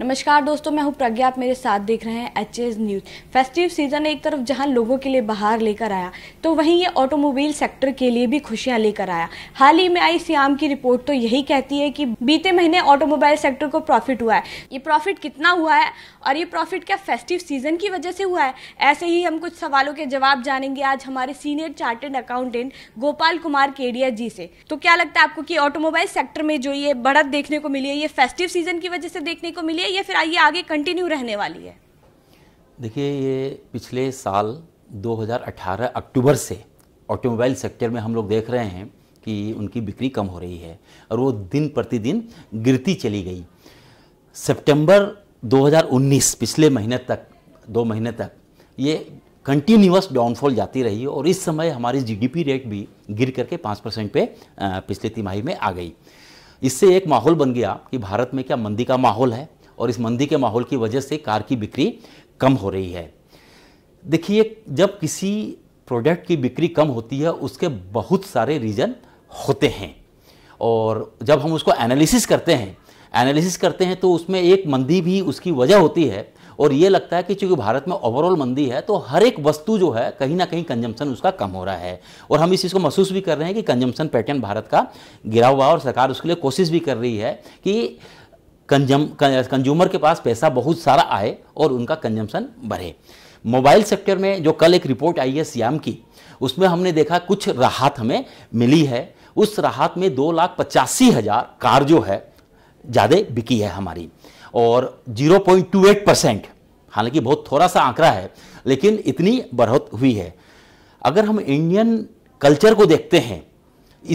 नमस्कार दोस्तों मैं हूं प्रज्ञा आप मेरे साथ देख रहे हैं H S news festive season एक तरफ जहां लोगों के लिए बाहर लेकर आया तो वहीं ये ऑटोमोबाइल सेक्टर के लिए भी खुशियां लेकर आया हाल ही में आई सियाम की रिपोर्ट तो यही कहती है कि बीते महीने ऑटोमोबाइल सेक्टर को प्रॉफिट हुआ है ये प्रॉफिट कितना हुआ है और ये प्रॉफिट क्या फेस्टिव सीजन की वजह से हुआ है ऐसे ही हम कुछ सवालों के जवाब जानेंगे आज हमारे senior chartered accountant Gopal Kumar Kedia ji से तो क्या लगता है आपको कि ऑटोमोबाइल सेक्टर में जो ये बढ़त देखने को मिली है ये फेस्टिव सीजन की वजह से देखने को मिली है या फिर ये आगे कंटिन्यू रहने वाली है देखिए ये पिछले साल 2018 अक्टूबर से ऑटोमोबाइल सेक्टर में हम लोग देख रहे हैं कि उनकी बिक्री कम हो रही है और वो दिन प्रतिदिन गिरती चली गई सितंबर 2019 पिछले महीने तक दो महीने तक ये कंटिन्यूस डाउनफॉल जाती रही और इस समय हमारी जीडीपी रेट भी गिर करके पाँच परसेंट पे पिछले तिमाही में आ गई इससे एक माहौल बन गया कि भारत में क्या मंदी का माहौल है और इस मंदी के माहौल की वजह से कार की बिक्री कम हो रही है देखिए जब किसी प्रोडक्ट की बिक्री कम होती है उसके बहुत सारे रीज़न होते हैं और जब हम उसको एनालिसिस करते हैं एनालिसिस करते हैं तो उसमें एक मंदी भी उसकी वजह होती है और ये लगता है कि चूंकि भारत में ओवरऑल मंदी है तो हर एक वस्तु जो है कहीं ना कहीं कंजम्पशन उसका कम हो रहा है और हम इस चीज़ को महसूस भी कर रहे हैं कि कंजम्पशन पैटर्न भारत का गिरा हुआ और सरकार उसके लिए कोशिश भी कर रही है कि कंजम कंज्यूमर के पास पैसा बहुत सारा आए और उनका कंजम्पशन बढ़े मोबाइल सेक्टर में जो कल एक रिपोर्ट आई है सियाम की उसमें हमने देखा कुछ राहत हमें मिली है उस राहत में दो लाख पचासी हज़ार कार जो है ज़्यादा बिकी है हमारी और 0.28 परसेंट हालांकि बहुत थोड़ा सा आंकड़ा है लेकिन इतनी बढ़ोत हुई है अगर हम इंडियन कल्चर को देखते हैं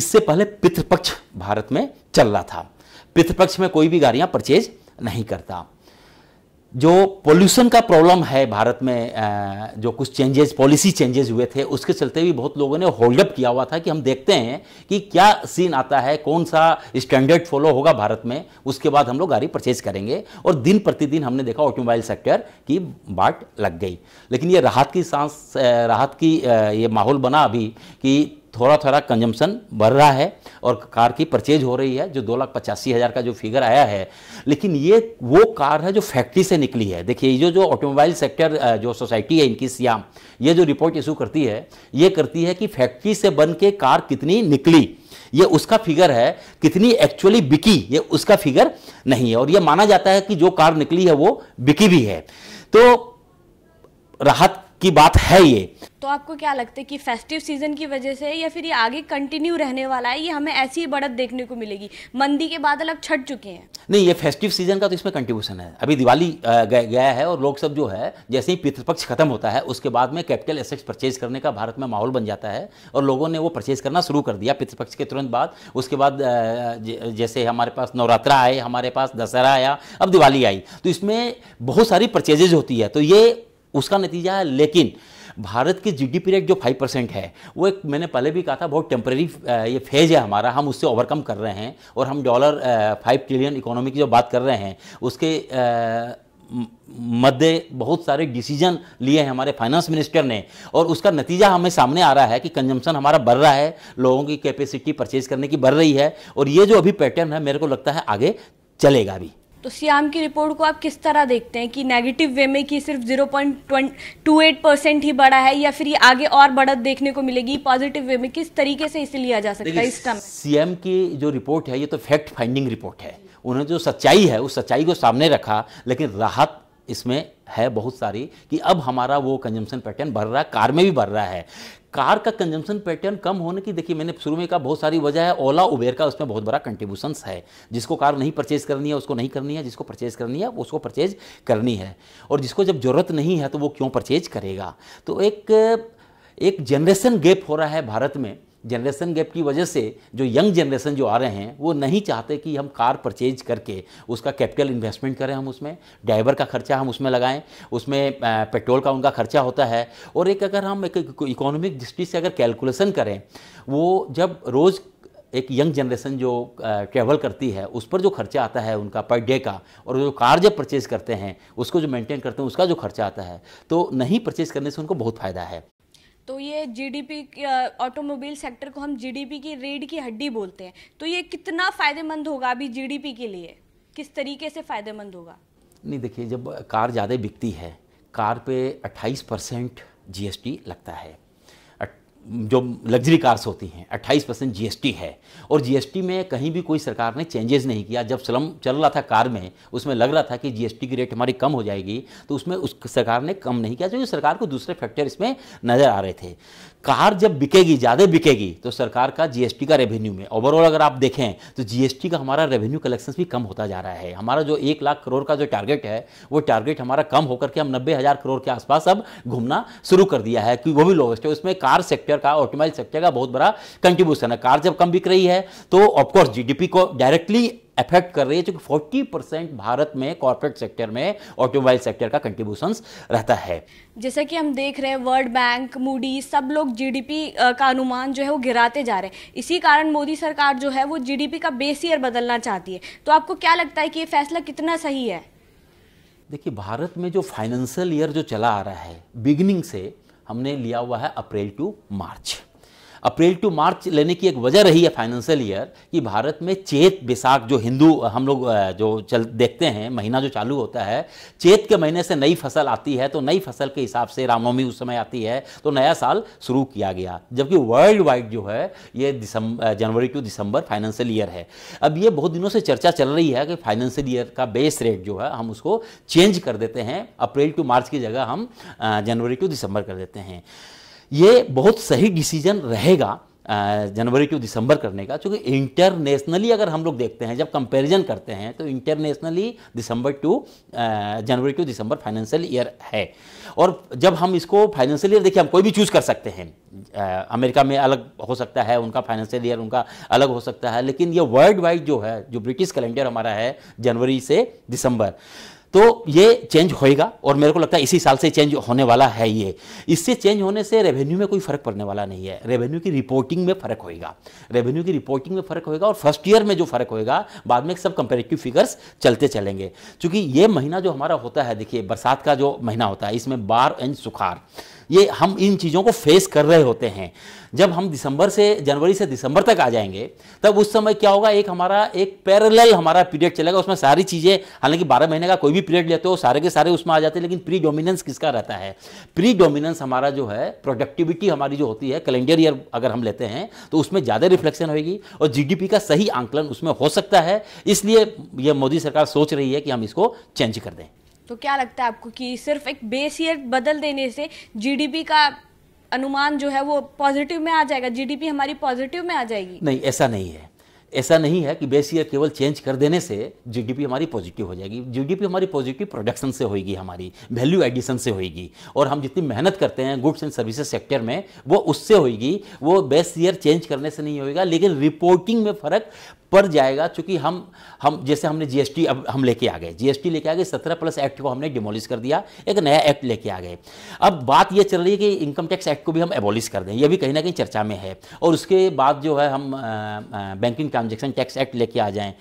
इससे पहले पितृपक्ष भारत में चल रहा था पितृपक्ष में कोई भी गाड़ियाँ परचेज नहीं करता जो पोल्यूशन का प्रॉब्लम है भारत में जो कुछ चेंजेस पॉलिसी चेंजेस हुए थे उसके चलते भी बहुत लोगों ने होल्डअप किया हुआ था कि हम देखते हैं कि क्या सीन आता है कौन सा स्टैंडर्ड फॉलो होगा भारत में उसके बाद हम लोग गाड़ी परचेज करेंगे और दिन प्रतिदिन हमने देखा ऑटोमोबाइल सेक्टर की बाट लग गई लेकिन ये राहत की सांस राहत की ये माहौल बना अभी कि थोड़ा थोड़ा कंजम्पशन बढ़ रहा है और कार की परचेज हो रही है जो दो लाख पचासी हज़ार का जो फिगर आया है लेकिन ये वो कार है जो फैक्ट्री से निकली है देखिए ये जो जो ऑटोमोबाइल सेक्टर जो सोसाइटी है इनकी सियाम ये जो रिपोर्ट इशू करती है ये करती है कि फैक्ट्री से बन के कार कितनी निकली ये उसका फिगर है कितनी एक्चुअली बिकी ये उसका फिगर नहीं है और ये माना जाता है कि जो कार निकली है वो बिकी भी है तो राहत की बात है ये तो आपको क्या लगता है कि फेस्टिव सीजन की वजह से या फिर ये आगे कंटिन्यू रहने वाला है ये हमें ऐसी ही बढ़त देखने को मिलेगी मंदी के बादल अब छट चुके हैं नहीं ये फेस्टिव सीजन का तो इसमें कंट्रीब्यूशन है अभी दिवाली गया है और लोग सब जो है जैसे ही पितृपक्ष खत्म होता है उसके बाद में कैपिटल एसेट्स परचेज करने का भारत में माहौल बन जाता है और लोगों ने वो परचेज करना शुरू कर दिया पितृपक्ष के तुरंत बाद उसके बाद जैसे हमारे पास नवरात्रा आए हमारे पास दशहरा आया अब दिवाली आई तो इसमें बहुत सारी परचेजेज होती है तो ये उसका नतीजा है लेकिन भारत की जीडीपी रेट जो फाइव परसेंट है वो एक मैंने पहले भी कहा था बहुत टेम्प्रेरी ये फेज है हमारा हम उससे ओवरकम कर रहे हैं और हम डॉलर फाइव ट्रिलियन इकोनॉमी की जो बात कर रहे हैं उसके मध्य बहुत सारे डिसीजन लिए हैं हमारे फाइनेंस मिनिस्टर ने और उसका नतीजा हमें सामने आ रहा है कि कंजम्पशन हमारा बढ़ रहा है लोगों की कैपेसिटी परचेज करने की बढ़ रही है और ये जो अभी पैटर्न है मेरे को लगता है आगे चलेगा भी तो सियाम की रिपोर्ट को आप किस तरह देखते हैं कि नेगेटिव वे में कि सिर्फ 0.28 परसेंट ही बढ़ा है या फिर ये आगे और बढ़त देखने को मिलेगी पॉजिटिव वे में किस तरीके से इसे लिया जा सकता है इस सीएम की जो रिपोर्ट है ये तो फैक्ट फाइंडिंग रिपोर्ट है उन्होंने जो सच्चाई है उस सच्चाई को सामने रखा लेकिन राहत इसमें है बहुत सारी कि अब हमारा वो कंजम्पशन पैटर्न बढ़ रहा है कार में भी बढ़ रहा है कार का कंजम्पशन पैटर्न कम होने की देखिए मैंने शुरू में कहा बहुत सारी वजह है ओला उबेर का उसमें बहुत बड़ा कंट्रीब्यूशन है जिसको कार नहीं परचेज करनी है उसको नहीं करनी है जिसको परचेज करनी है उसको परचेज करनी है और जिसको जब ज़रूरत नहीं है तो वो क्यों परचेज करेगा तो एक एक जनरेशन गैप हो रहा है भारत में जनरेशन गैप की वजह से जो यंग जनरेशन जो आ रहे हैं वो नहीं चाहते कि हम कार परचेज करके उसका कैपिटल इन्वेस्टमेंट करें हम उसमें ड्राइवर का खर्चा हम उसमें लगाएं उसमें पेट्रोल का उनका खर्चा होता है और एक अगर हम एक इकोनॉमिक दृष्टि से अगर कैलकुलेसन करें वो जब रोज़ एक यंग जनरेशन जो ट्रैवल करती है उस पर जो खर्चा आता है उनका पर डे का और जो कार जब परचेज़ करते हैं उसको जो मेंटेन करते हैं उसका जो खर्चा आता है तो नहीं परचेज़ करने से उनको बहुत फ़ायदा है तो ये जीडीपी ऑटोमोबाइल सेक्टर को हम जीडीपी की रीढ़ की हड्डी बोलते हैं तो ये कितना फ़ायदेमंद होगा अभी जीडीपी के लिए किस तरीके से फ़ायदेमंद होगा नहीं देखिए जब कार ज़्यादा बिकती है कार पे 28 परसेंट जीएसटी लगता है जो लग्जरी कार्स होती हैं 28 परसेंट जीएसटी है और जीएसटी में कहीं भी कोई सरकार ने चेंजेस नहीं किया जब स्लम चल रहा था कार में उसमें लग रहा था कि जीएसटी की रेट हमारी कम हो जाएगी तो उसमें उस सरकार ने कम नहीं किया क्योंकि तो सरकार को दूसरे फैक्टर इसमें नज़र आ रहे थे कार जब बिकेगी ज़्यादा बिकेगी तो सरकार का जीएसटी का रेवेन्यू में ओवरऑल अगर आप देखें तो जीएसटी का हमारा रेवेन्यू कलेक्शन भी कम होता जा रहा है हमारा जो एक लाख करोड़ का जो टारगेट है वो टारगेट हमारा कम होकर के हम नब्बे हज़ार करोड़ के आसपास अब घूमना शुरू कर दिया है कि वो भी लोवेस्ट है उसमें कार सेक्टर सेक्टर का ऑटोमोबाइल सेक्टर का बहुत बड़ा कंट्रीब्यूशन है कार जब कम बिक रही है तो ऑफकोर्स जीडीपी को डायरेक्टली अफेक्ट कर रही है क्योंकि फोर्टी परसेंट भारत में कॉर्पोरेट सेक्टर में ऑटोमोबाइल सेक्टर का कंट्रीब्यूशन रहता है जैसे कि हम देख रहे हैं वर्ल्ड बैंक मूडी सब लोग जीडीपी का अनुमान जो है वो गिराते जा रहे हैं इसी कारण मोदी सरकार जो है वो जीडीपी का बेस ईयर बदलना चाहती है तो आपको क्या लगता है कि ये फैसला कितना सही है देखिए भारत में जो फाइनेंशियल ईयर जो चला आ रहा है बिगिनिंग से हमने लिया हुआ है अप्रैल टू मार्च अप्रैल टू मार्च लेने की एक वजह रही है फाइनेंशियल ईयर कि भारत में चेत बैसाख जो हिंदू हम लोग जो चल देखते हैं महीना जो चालू होता है चेत के महीने से नई फसल आती है तो नई फसल के हिसाब से रामनवमी उस समय आती है तो नया साल शुरू किया गया जबकि वर्ल्ड वाइड जो है ये December January to December financial year है अब ये बहुत दिनों से चर्चा चल रही है कि फाइनेंशियल ईयर का बेस रेट जो है हम उसको चेंज कर देते हैं अप्रैल टू मार्च की जगह हम जनवरी टू दिसंबर कर देते हैं ये बहुत सही डिसीजन रहेगा जनवरी टू दिसंबर करने का क्योंकि इंटरनेशनली अगर हम लोग देखते हैं जब कंपैरिजन करते हैं तो internationally December to January to December financial year है और जब हम इसको फाइनेंशियल ईयर देखिए हम कोई भी चूज़ कर सकते हैं आ, अमेरिका में अलग हो सकता है उनका फाइनेंशियल ईयर उनका अलग हो सकता है लेकिन ये वर्ल्ड वाइड जो है जो ब्रिटिश कैलेंडर हमारा है जनवरी से दिसंबर तो ये चेंज होएगा और मेरे को लगता है इसी साल से चेंज होने वाला है ये इससे चेंज होने से रेवेन्यू में कोई फर्क पड़ने वाला नहीं है रेवेन्यू की रिपोर्टिंग में फर्क होएगा रेवेन्यू की रिपोर्टिंग में फर्क होएगा और फर्स्ट ईयर में जो फर्क होएगा बाद में सब कंपेरेटिव फिगर्स चलते चलेंगे क्योंकि ये महीना जो हमारा होता है देखिए बरसात का जो महीना होता है इसमें बार एंड सुखार ये हम इन चीज़ों को फेस कर रहे होते हैं जब हम दिसंबर से जनवरी से दिसंबर तक आ जाएंगे तब उस समय क्या होगा एक हमारा एक पैरेलल हमारा पीरियड चलेगा उसमें सारी चीज़ें हालांकि बारह महीने का कोई भी पीरियड लेते हो सारे के सारे उसमें आ जाते हैं लेकिन प्री डोमिनेंस किसका रहता है प्री डोमिनेंस हमारा जो है प्रोडक्टिविटी हमारी जो होती है कैलेंडर ईयर अगर हम लेते हैं तो उसमें ज़्यादा रिफ्लेक्शन होगी और जी का सही आंकलन उसमें हो सकता है इसलिए यह मोदी सरकार सोच रही है कि हम इसको चेंज कर दें तो क्या लगता है आपको कि सिर्फ एक बेस ईयर बदल देने से जीडीपी का अनुमान जो है वो पॉजिटिव में आ जाएगा जीडीपी हमारी पॉजिटिव में आ जाएगी नहीं ऐसा नहीं है ऐसा नहीं है कि बेस ईयर केवल चेंज कर देने से जीडीपी हमारी पॉजिटिव हो जाएगी जीडीपी हमारी पॉजिटिव प्रोडक्शन से होगी हमारी वैल्यू एडिशन से होगी और हम जितनी मेहनत करते हैं गुड्स एंड सर्विसेज सेक्टर में वो उससे होगी वो बेस ईयर चेंज करने से नहीं होगा लेकिन रिपोर्टिंग में फर्क पर जाएगा चूंकि हम हम जैसे हमने जीएसटी अब हम लेके आ गए जीएसटी लेके आ गए सत्रह प्लस एक्ट को हमने डिमोलिश कर दिया एक नया एक्ट लेके आ गए अब बात यह चल रही है कि इनकम टैक्स एक्ट को भी हम एबोलिश कर दें यह भी कहीं ना कहीं चर्चा में है और उसके बाद जो है हम बैंकिंग ट्रांजेक्शन टैक्स एक्ट लेके आ जाएँ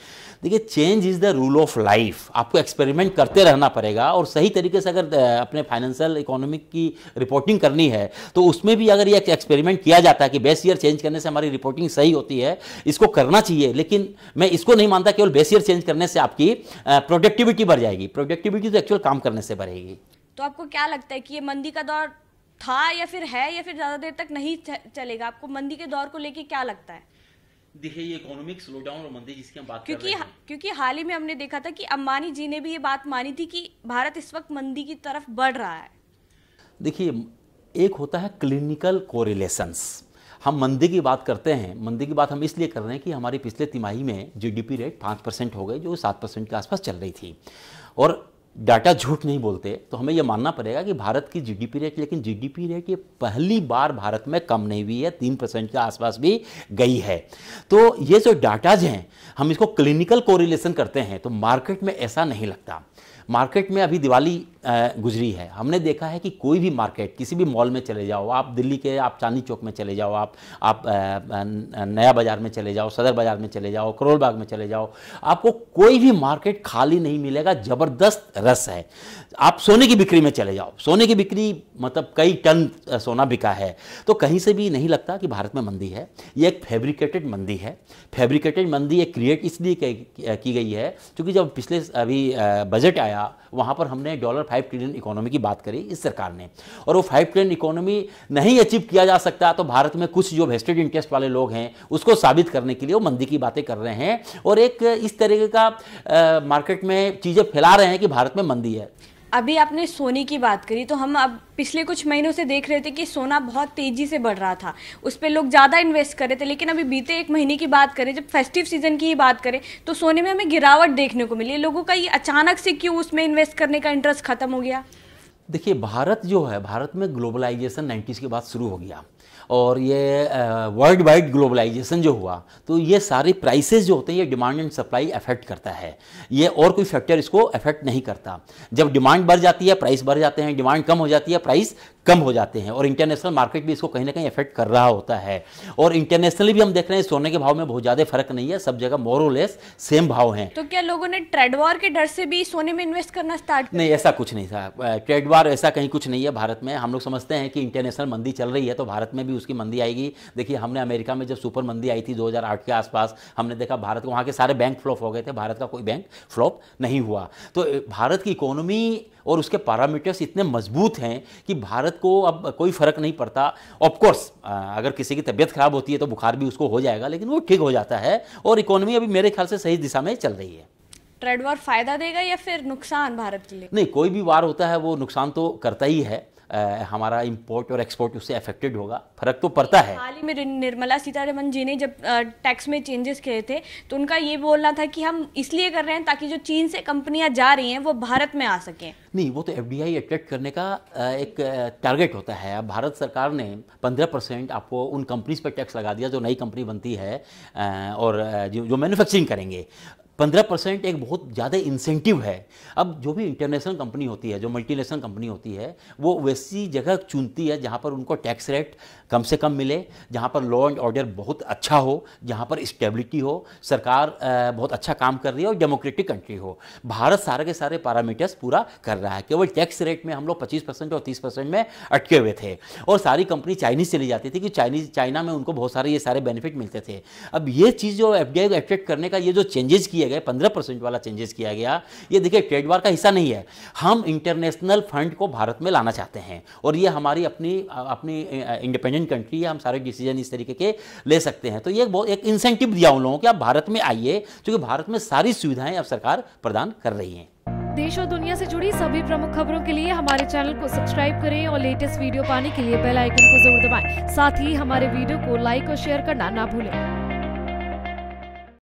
देखिए change is the rule of life आपको एक्सपेरिमेंट करते रहना पड़ेगा और सही तरीके से अगर अपने फाइनेंशियल इकोनॉमिक की रिपोर्टिंग करनी है तो उसमें भी अगर ये एक्सपेरिमेंट किया जाता है कि बेस ईयर चेंज करने से हमारी रिपोर्टिंग सही होती है इसको करना चाहिए लेकिन मैं इसको नहीं मानता केवल बेस ईयर चेंज करने से आपकी प्रोडक्टिविटी बढ़ जाएगी प्रोडक्टिविटी तो एक्चुअल काम करने से बढ़ेगी तो आपको क्या लगता है कि ये मंदी का दौर था या फिर है या फिर ज़्यादा देर तक नहीं चलेगा आपको मंदी के दौर को लेके क्या लगता है दिखे ये इकोनॉमिक स्लो डाउन और मंदी जिसकी हम बात क्योंकि कर हा, क्योंकि हाल ही में हमने देखा था कि अम्बानी जी ने भी ये बात मानी थी कि भारत इस वक्त मंदी की तरफ बढ़ रहा है देखिए एक होता है क्लिनिकल कोरिलेशंस हम मंदी की बात करते हैं मंदी की बात हम इसलिए कर रहे हैं कि हमारी पिछले तिमाही में जीडीपी रेट पाँच परसेंट हो गई जो सात परसेंट के आसपास चल रही थी और डाटा झूठ नहीं बोलते तो हमें यह मानना पड़ेगा कि भारत की जीडीपी रेट लेकिन जीडीपी रेट ये पहली बार भारत में कम नहीं हुई है तीन परसेंट के आसपास भी गई है तो ये जो डाटाज हैं हम इसको क्लिनिकल कोरिलेशन करते हैं तो मार्केट में ऐसा नहीं लगता मार्केट में अभी दिवाली गुजरी है हमने देखा है कि कोई भी मार्केट किसी भी मॉल में चले जाओ आप दिल्ली के आप चांदनी चौक में चले जाओ आप आप नया बाज़ार में चले जाओ सदर बाज़ार में चले जाओ करोल बाग में चले जाओ आपको कोई भी मार्केट खाली नहीं मिलेगा ज़बरदस्त रस है आप सोने की बिक्री में चले जाओ सोने की बिक्री मतलब कई टन सोना बिका है तो कहीं से भी नहीं लगता कि भारत में मंदी है ये एक फेब्रिकेटेड मंदी है फेब्रिकेटेड मंदी ये क्रिएट इसलिए की गई है क्योंकि जब पिछले अभी बजट आया आया वहाँ पर हमने डॉलर फाइव ट्रिलियन इकोनॉमी की बात करी इस सरकार ने और वो फाइव ट्रिलियन इकोनॉमी नहीं अचीव किया जा सकता तो भारत में कुछ जो वेस्टेड इंटरेस्ट वाले लोग हैं उसको साबित करने के लिए वो मंदी की बातें कर रहे हैं और एक इस तरीके का मार्केट में चीज़ें फैला रहे हैं कि भारत में मंदी है अभी आपने सोने की बात करी तो हम अब पिछले कुछ महीनों से देख रहे थे कि सोना बहुत तेजी से बढ़ रहा था उस पर लोग ज़्यादा इन्वेस्ट कर रहे थे लेकिन अभी बीते एक महीने की बात करें जब फेस्टिव सीजन की ही बात करें तो सोने में हमें गिरावट देखने को मिली लोगों का ये अचानक से क्यों उसमें इन्वेस्ट करने का इंटरेस्ट खत्म हो गया देखिए भारत जो है भारत में ग्लोबलाइजेशन नाइन्टीज़ के बाद शुरू हो गया और ये वर्ल्ड वाइड ग्लोबलाइजेशन जो हुआ तो ये सारे प्राइसेस जो होते हैं ये डिमांड एंड सप्लाई अफेक्ट करता है ये और कोई फैक्टर इसको अफेक्ट नहीं करता जब डिमांड बढ़ जाती है प्राइस बढ़ जाते हैं डिमांड कम हो जाती है प्राइस कम हो जाते हैं और इंटरनेशनल मार्केट भी इसको कहीं ना कहीं इफेक्ट कर रहा होता है और इंटरनेशनली भी हम देख रहे हैं सोने के भाव में बहुत ज़्यादा फर्क नहीं है सब जगह मोरोलेस सेम भाव है तो क्या लोगों ने ट्रेडवार के डर से भी सोने में इन्वेस्ट करना स्टार्ट नहीं ऐसा कुछ नहीं था ट्रेडवार ऐसा कहीं कुछ नहीं है भारत में हम लोग समझते हैं कि इंटरनेशनल मंदी चल रही है तो भारत में भी उसकी मंदी आएगी देखिए हमने अमेरिका में जब सुपर मंदी आई थी 2008 के आसपास हमने देखा भारत को वहां के सारे बैंक फ्लॉप हो गए थे भारत का कोई बैंक फ्लॉप नहीं हुआ तो भारत की इकोनॉमी और उसके पैरामीटर्स इतने मजबूत हैं कि भारत को अब कोई फ़र्क नहीं पड़ता ऑफकोर्स अगर किसी की तबीयत खराब होती है तो बुखार भी उसको हो जाएगा लेकिन वो ठीक हो जाता है और इकोनॉमी अभी मेरे ख्याल से सही दिशा में चल रही है ट्रेड वॉर फायदा देगा या फिर नुकसान भारत के लिए नहीं कोई भी वार होता है वो नुकसान तो करता ही है हमारा इम्पोर्ट और एक्सपोर्ट उससे अफेक्टेड होगा फर्क तो पड़ता है हाल ही में निर्मला सीतारमन जी ने जब टैक्स में चेंजेस किए थे तो उनका ये बोलना था कि हम इसलिए कर रहे हैं ताकि जो चीन से कंपनियां जा रही हैं वो भारत में आ सकें नहीं वो तो एफ डी अट्रैक्ट करने का एक टारगेट होता है भारत सरकार ने पंद्रह परसेंट आपको उन कंपनीज पर टैक्स लगा दिया जो नई कंपनी बनती है और जो मैन्युफैक्चरिंग करेंगे पंद्रह परसेंट एक बहुत ज़्यादा इंसेंटिव है अब जो भी इंटरनेशनल कंपनी होती है जो मल्टीनेशनल कंपनी होती है वो वैसी जगह चुनती है जहाँ पर उनको टैक्स रेट कम से कम मिले जहाँ पर लॉ एंड ऑर्डर बहुत अच्छा हो जहाँ पर स्टेबिलिटी हो सरकार बहुत अच्छा काम कर रही है और डेमोक्रेटिक कंट्री हो भारत सारे के सारे पैरामीटर्स पूरा कर रहा है केवल टैक्स रेट में हम लोग पच्चीस परसेंट और तीस परसेंट में अटके हुए थे और सारी कंपनी चाइनीज चली जाती थी कि चाइनीज चाइना में उनको बहुत सारे ये सारे बेनिफिट मिलते थे अब ये चीज़ जो एफ को एट्रैक्ट करने का ये जो चेंजेस किए गए पंद्रह परसेंट वाला चेंजेस किया गया ये देखिए ट्रेड वार का हिस्सा नहीं है हम इंटरनेशनल फंड को भारत में लाना चाहते हैं और ये हमारी अपनी अपनी इंडिपेंडेंट कंट्री है हम सारे डिसीजन इस तरीके के ले सकते हैं तो ये बहुत एक इंसेंटिव दिया उन लोगों कि आप भारत में आइए क्योंकि भारत में सारी सुविधाएं अब सरकार प्रदान कर रही है देश और दुनिया से जुड़ी सभी प्रमुख खबरों के लिए हमारे चैनल को सब्सक्राइब करें और लेटेस्ट वीडियो पाने के लिए बेल आइकन को जरूर दबाएं। साथ ही हमारे वीडियो को लाइक और शेयर करना ना भूलें।